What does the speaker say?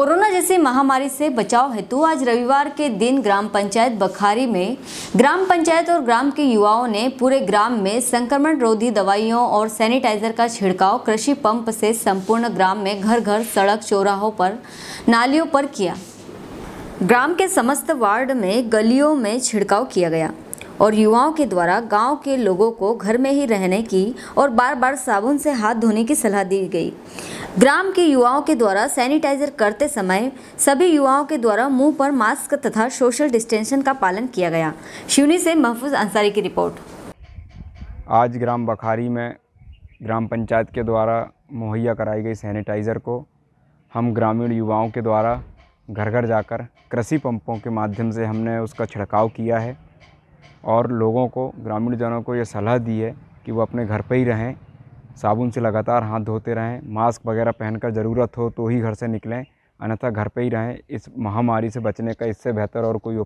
corona जैसी महामारी से बचाव हेतु आज रविवार के दिन ग्राम पंचायत बखारी में ग्राम पंचायत और ग्राम के युवाओं ने पूरे ग्राम में संक्रमण रोधी दवाइयों और सैनिटाइजर का छिड़काव कृषि पंप से संपूर्ण ग्राम में घर घर सड़क चौराहों पर नालियों पर किया ग्राम के समस्त वार्ड में गलियों में छिड़काव किया गया और युवाओं के द्वारा गांव के लोगों को घर में ही रहने की और बार बार साबुन से हाथ धोने की सलाह दी गई ग्राम के युवाओं के द्वारा सैनिटाइजर करते समय सभी युवाओं के द्वारा मुंह पर मास्क तथा सोशल डिस्टेंसिंग का पालन किया गया शिवनी से महफूज अंसारी की रिपोर्ट आज ग्राम बखारी में ग्राम पंचायत के द्वारा मुहैया कराई गई सैनिटाइज़र को हम ग्रामीण युवाओं के द्वारा घर घर जाकर कृषि पंपों के माध्यम से हमने उसका छिड़काव किया है और लोगों को ग्रामीण जनों को ये सलाह दी है कि वो अपने घर पर ही रहें साबुन से लगातार हाथ धोते रहें मास्क वगैरह पहनकर ज़रूरत हो तो ही घर से निकलें अन्यथा घर पर ही रहें इस महामारी से बचने का इससे बेहतर और कोई